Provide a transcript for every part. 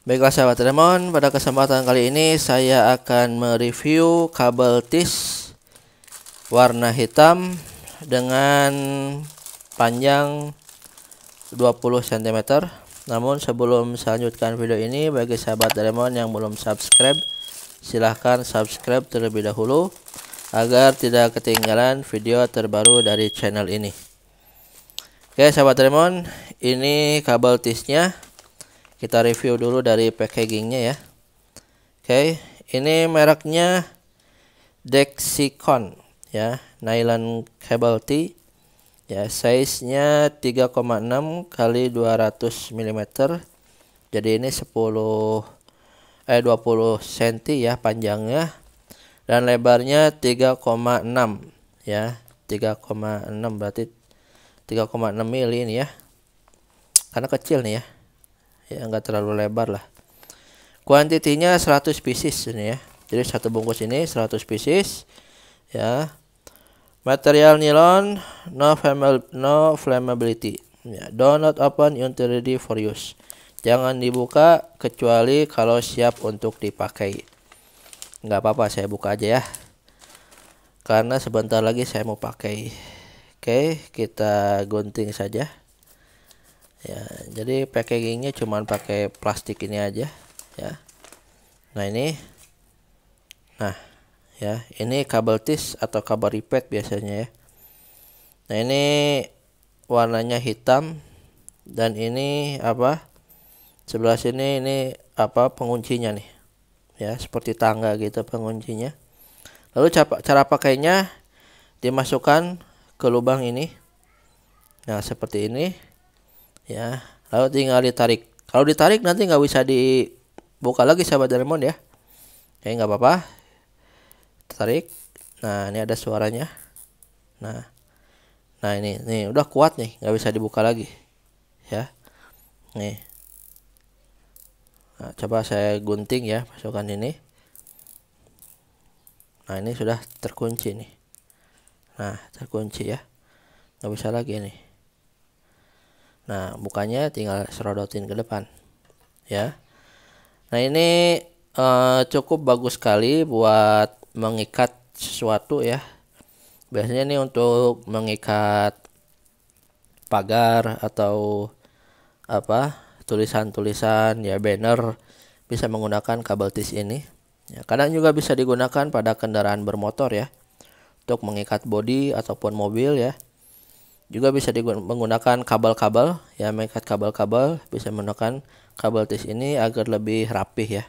Baiklah sahabat Remon, pada kesempatan kali ini saya akan mereview kabel tis warna hitam dengan panjang 20 cm. Namun sebelum saya lanjutkan video ini, bagi sahabat Remon yang belum subscribe, silahkan subscribe terlebih dahulu agar tidak ketinggalan video terbaru dari channel ini. Oke sahabat Remon, ini kabel tisnya kita review dulu dari packagingnya ya oke okay, ini mereknya Dexicon ya nylon cable T ya size nya 3,6 kali 200 mm jadi ini 10 eh 20 cm ya panjangnya dan lebarnya 3,6 ya 3,6 berarti 3,6 mili ini ya karena kecil nih ya ya enggak terlalu lebar lah kuantitinya 100 pieces ini ya jadi satu bungkus ini 100 pieces ya material nilon no, flammable, no flammability ya, do not open until ready for use jangan dibuka kecuali kalau siap untuk dipakai nggak apa-apa saya buka aja ya karena sebentar lagi saya mau pakai oke kita gunting saja ya jadi packagingnya cuman pakai plastik ini aja ya nah ini nah ya ini kabel tis atau kabel ripet biasanya ya nah ini warnanya hitam dan ini apa sebelah sini ini apa penguncinya nih ya seperti tangga gitu penguncinya lalu cara pakainya dimasukkan ke lubang ini nah seperti ini ya lalu tinggal ditarik kalau ditarik nanti nggak bisa dibuka lagi sahabat Doraemon ya ya nggak apa-apa tarik nah ini ada suaranya nah nah ini nih udah kuat nih nggak bisa dibuka lagi ya nih nah, coba saya gunting ya masukkan ini nah ini sudah terkunci nih nah terkunci ya nggak bisa lagi nih Nah, bukannya tinggal serodotin ke depan. Ya. Nah, ini uh, cukup bagus sekali buat mengikat sesuatu ya. Biasanya ini untuk mengikat pagar atau apa? tulisan-tulisan ya banner bisa menggunakan kabel tis ini. Ya, kadang juga bisa digunakan pada kendaraan bermotor ya. Untuk mengikat bodi ataupun mobil ya juga bisa menggunakan kabel-kabel ya mengikat kabel-kabel bisa menggunakan kabel tis ini agar lebih rapih ya.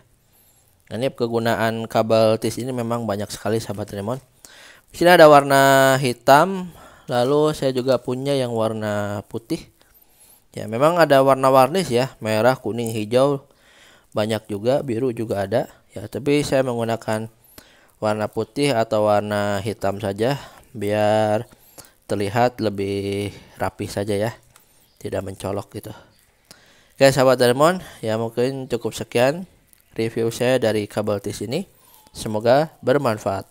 Nah, ini kegunaan kabel tis ini memang banyak sekali sahabat Remon. Di sini ada warna hitam, lalu saya juga punya yang warna putih. Ya, memang ada warna-warni ya, merah, kuning, hijau banyak juga, biru juga ada. Ya, tapi saya menggunakan warna putih atau warna hitam saja biar terlihat lebih rapi saja ya tidak mencolok gitu oke sahabat Darmon ya mungkin cukup sekian review saya dari kabel tis ini semoga bermanfaat